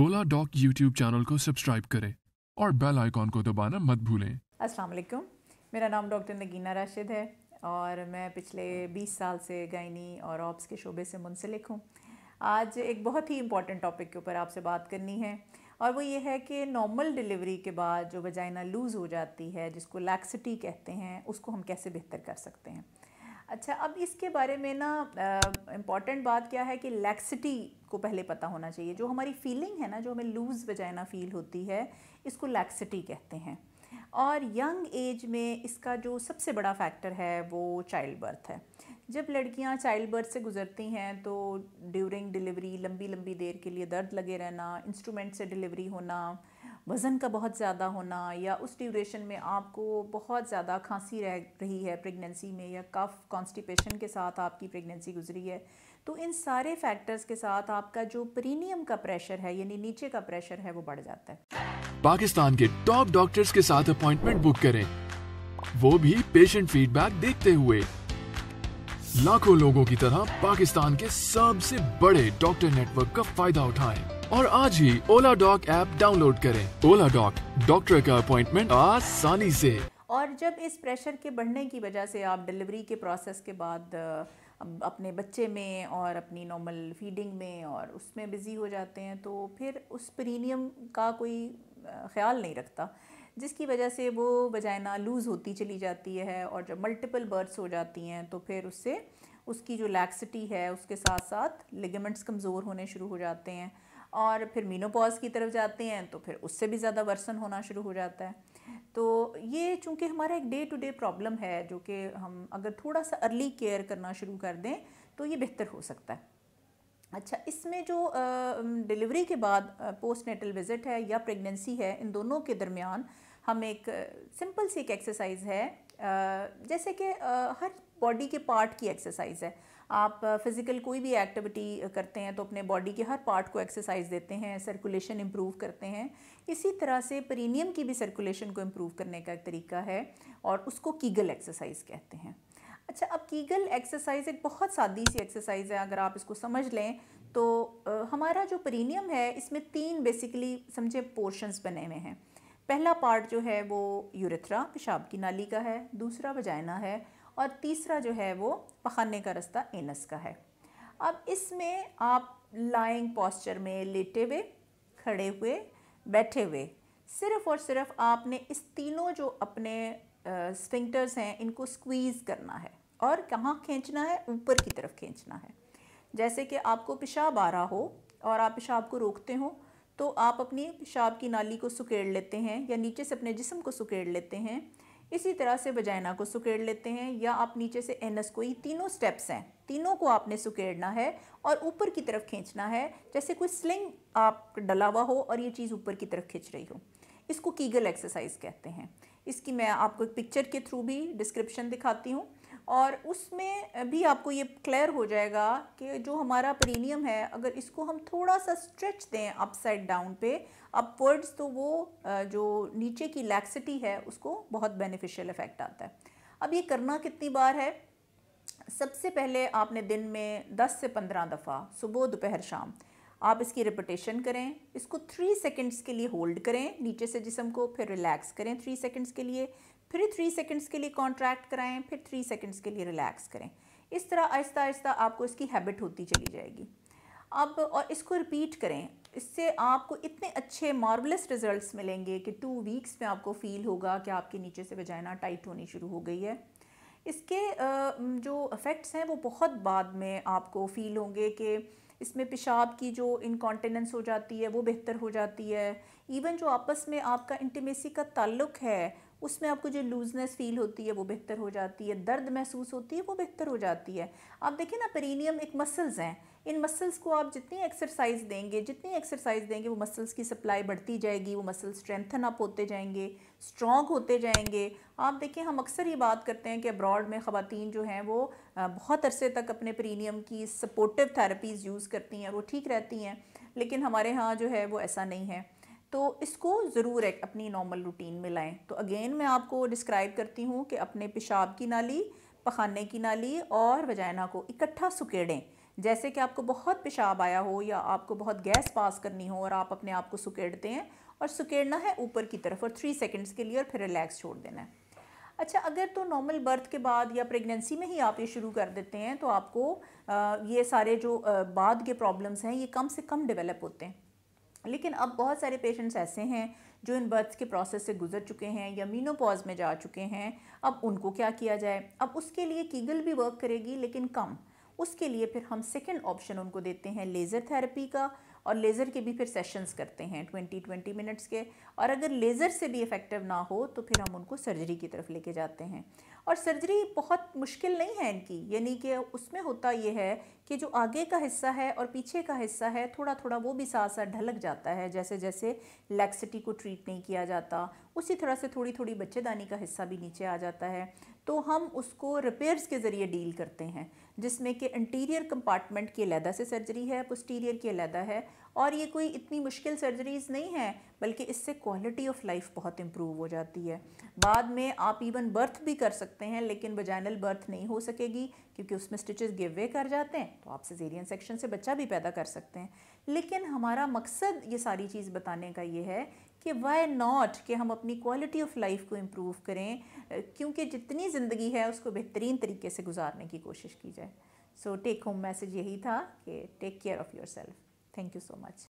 ओला Oladoc YouTube channel को subscribe करें और बेल आइकॉन को दबाना मत भूलें अस्सलाम वालेकुम मेरा नाम डॉक्टर नगीना राशिद है और मैं पिछले 20 साल से गायनी और ऑप्स के शोबे से मुंसलिक हूँ आज एक बहुत ही इम्पॉर्टेंट टॉपिक के ऊपर आपसे बात करनी है और वो ये है कि नॉर्मल डिलीवरी के बाद जो वजाइना लूज़ हो जाती है जिसको लैक्सिटी कहते हैं उसको हम कैसे बेहतर कर सकते हैं अच्छा अब इसके बारे में ना इम्पॉर्टेंट बात क्या है कि लैक्सिटी को पहले पता होना चाहिए जो हमारी फीलिंग है ना जो हमें लूज़ बजाना फील होती है इसको लैक्सिटी कहते हैं और यंग एज में इसका जो सबसे बड़ा फैक्टर है वो चाइल्ड बर्थ है जब लड़कियां चाइल्ड बर्थ से गुजरती हैं तो ड्यूरिंग डिलीवरी लंबी लंबी देर के लिए दर्द लगे रहना इंस्ट्रूमेंट से डिलीवरी होना वज़न का बहुत ज़्यादा होना या उस ड्यूरेशन में आपको बहुत ज़्यादा खांसी रह रही है प्रेगनेंसी में या कफ कॉन्स्टिपेशन के साथ आपकी प्रेगनेंसी गुजरी है तो इन सारे फैक्टर्स के साथ आपका जो प्रीमियम का प्रेशर है यानी नीचे का प्रेशर है वो बढ़ जाता है पाकिस्तान के टॉप डॉक्टर्स के साथ अपॉइंटमेंट बुक करें वो भी पेशेंट फीडबैक देखते हुए लाखों लोगों की तरह पाकिस्तान के सबसे बड़े डॉक्टर नेटवर्क का फायदा उठाएं। और आज ही ओला डॉक ऐप डाउनलोड करें ओला डॉक डॉक्टर का अपॉइंटमेंट आसानी से और जब इस प्रेशर के बढ़ने की वजह से आप डिलीवरी के प्रोसेस के बाद अपने बच्चे में और अपनी नॉर्मल फीडिंग में और उसमें बिज़ी हो जाते हैं तो फिर उस प्रीमियम का कोई ख्याल नहीं रखता जिसकी वजह से वो ना लूज़ होती चली जाती है और जब मल्टीपल बर्ड्स हो जाती हैं तो फिर उससे उसकी जो लैक्सिटी है उसके साथ साथ लिगमेंट्स कमज़ोर होने शुरू हो जाते हैं और फिर मीनोपॉज की तरफ जाते हैं तो फिर उससे भी ज़्यादा वर्सन होना शुरू हो जाता है तो ये चूँकि हमारा एक डे टू डे प्रॉब्लम है जो कि हम अगर थोड़ा सा अर्ली केयर करना शुरू कर दें तो ये बेहतर हो सकता है अच्छा इसमें जो डिलीवरी के बाद पोस्ट विज़िट है या प्रेगनेंसी है इन दोनों के दरमियान हम एक सिंपल सी एक एक्सरसाइज है जैसे कि हर बॉडी के पार्ट की एक्सरसाइज है आप फिज़िकल कोई भी एक्टिविटी करते हैं तो अपने बॉडी के हर पार्ट को एक्सरसाइज देते हैं सर्कुलेशन इम्प्रूव करते हैं इसी तरह से प्रीमियम की भी सर्कुलेशन को इम्प्रूव करने का एक तरीका है और उसको कीगल एक्सरसाइज कहते हैं अच्छा अब कीगल एक्सरसाइज एक बहुत सादी सी एक्सरसाइज है अगर आप इसको समझ लें तो हमारा जो प्रीमियम है इसमें तीन बेसिकली समझे पोर्शंस बने हुए हैं पहला पार्ट जो है वो यूरेथ्रा पेशाब की नाली का है दूसरा वजाइना है और तीसरा जो है वो पखाने का रास्ता एनस का है अब इसमें आप लाइंग पॉस्चर में लेटे हुए खड़े हुए बैठे हुए सिर्फ और सिर्फ आपने इस तीनों जो अपने स्फिंक्टर्स हैं इनको स्क्वीज़ करना है और कहाँ खींचना है ऊपर की तरफ खींचना है जैसे कि आपको पेशाब आ रहा हो और आप पेशाब को रोकते हो तो आप अपनी पेशाब की नाली को सुकेड़ लेते हैं या नीचे से अपने जिसम को सुकेड़ लेते हैं इसी तरह से बजाइना को सुकेड़ लेते हैं या आप नीचे से एनस को ये तीनों स्टेप्स हैं तीनों को आपने सुकेड़ना है और ऊपर की तरफ खींचना है जैसे कोई स्लिंग आप डला हुआ हो और ये चीज़ ऊपर की तरफ खींच रही हो इसको कीगल एक्सरसाइज कहते हैं इसकी मैं आपको एक पिक्चर के थ्रू भी डिस्क्रिप्शन दिखाती हूँ और उसमें भी आपको ये क्लियर हो जाएगा कि जो हमारा प्रीमियम है अगर इसको हम थोड़ा सा स्ट्रेच दें अपसाइड डाउन पे अपवर्ड्स तो वो जो नीचे की लैक्सिटी है उसको बहुत बेनिफिशियल इफ़ेक्ट आता है अब ये करना कितनी बार है सबसे पहले आपने दिन में 10 से 15 दफ़ा सुबह दोपहर शाम आप इसकी रिपीटेशन करें इसको थ्री सेकेंड्स के लिए होल्ड करें नीचे से जिसम को फिर रिलैक्स करें थ्री सेकेंड्स के लिए फिर थ्री सेकेंड्स के लिए कॉन्ट्रैक्ट कराएं फिर थ्री सेकेंड्स के लिए रिलैक्स करें इस तरह आहिस्ता आहिस्ता आपको इसकी हैबिट होती चली जाएगी अब और इसको रिपीट करें इससे आपको इतने अच्छे मार्वलस रिजल्ट्स मिलेंगे कि टू वीक्स में आपको फील होगा कि आपके नीचे से वजाइना टाइट होनी शुरू हो गई है इसके जो इफ़ेक्ट्स हैं वो बहुत बाद में आपको फ़ील होंगे कि इसमें पेशाब की जो इनकॉन्टिनेंस हो जाती है वो बेहतर हो जाती है इवन जो आपस में आपका इंटीमेसी का ताल्लुक है उसमें आपको जो लूजनेस फील होती है वो बेहतर हो जाती है दर्द महसूस होती है वो बेहतर हो जाती है आप देखें ना पेरिनियम एक मसल्स हैं इन मसल्स को आप जितनी एक्सरसाइज देंगे जितनी एक्सरसाइज देंगे वो मसल्स की सप्लाई बढ़ती जाएगी वो मसल स्ट्रेंथन अप होते जाएंगे स्ट्रॉन्ग होते जाएंगे आप देखिए हम अक्सर ये बात करते हैं कि अब्रॉड में ख़वातीन जो हैं वो बहुत अरसे तक अपने प्रीनियम की सपोर्टिव थेरेपीज़ यूज़ करती हैं वो ठीक रहती हैं लेकिन हमारे यहाँ जो है वो ऐसा नहीं है तो इसको ज़रूर एक अपनी नॉर्मल रूटीन में लाएँ तो अगेन मैं आपको डिस्क्राइब करती हूँ कि अपने पेशाब की नाली पखाने की नाली और वजाइना को इकट्ठा सुकेड़ें जैसे कि आपको बहुत पेशाब आया हो या आपको बहुत गैस पास करनी हो और आप अपने आप को सुकेड़ते हैं और सुकेड़ना है ऊपर की तरफ और थ्री सेकेंड्स के लिए और फिर रिलैक्स छोड़ देना है अच्छा अगर तो नॉर्मल बर्थ के बाद या प्रेगनेंसी में ही आप ये शुरू कर देते हैं तो आपको ये सारे जो बाद के प्रॉब्लम्स हैं ये कम से कम डेवलप होते हैं लेकिन अब बहुत सारे पेशेंट्स ऐसे हैं जो इन बर्थ्स के प्रोसेस से गुजर चुके हैं या मीनोपॉज में जा चुके हैं अब उनको क्या किया जाए अब उसके लिए कीगल भी वर्क करेगी लेकिन कम उसके लिए फिर हम सेकेंड ऑप्शन उनको देते हैं लेज़र थेरेपी का और लेज़र के भी फिर सेशंस करते हैं ट्वेंटी ट्वेंटी मिनट्स के और अगर लेज़र से भी इफ़ेक्टिव ना हो तो फिर हम उनको सर्जरी की तरफ लेके जाते हैं और सर्जरी बहुत मुश्किल नहीं है इनकी यानी कि उसमें होता ये है कि जो आगे का हिस्सा है और पीछे का हिस्सा है थोड़ा थोड़ा वो भी साथ साथ ढलक जाता है जैसे जैसे लैक्सिटी को ट्रीट नहीं किया जाता उसी तरह से थोड़ी थोड़ी बच्चेदानी का हिस्सा भी नीचे आ जाता है तो हम उसको रिपेयर्स के ज़रिए डील करते हैं जिसमें कि इंटीरियर कंपार्टमेंट की अलहदा से सर्जरी है पोस्टीरियर की अलहदा है और ये कोई इतनी मुश्किल सर्जरीज़ नहीं है बल्कि इससे क्वालिटी ऑफ लाइफ बहुत इम्प्रूव हो जाती है बाद में आप इवन बर्थ भी कर सकते हैं लेकिन वजाइनल बर्थ नहीं हो सकेगी क्योंकि उसमें स्टिचेस गिव वे कर जाते हैं तो आप सजेरियन सेक्शन से बच्चा भी पैदा कर सकते हैं लेकिन हमारा मकसद ये सारी चीज़ बताने का ये है कि वाई नॉट कि हम अपनी क्वालिटी ऑफ लाइफ को इम्प्रूव करें क्योंकि जितनी ज़िंदगी है उसको बेहतरीन तरीके से गुजारने की कोशिश की जाए सो टेक होम मैसेज यही था कि take care of yourself thank you so much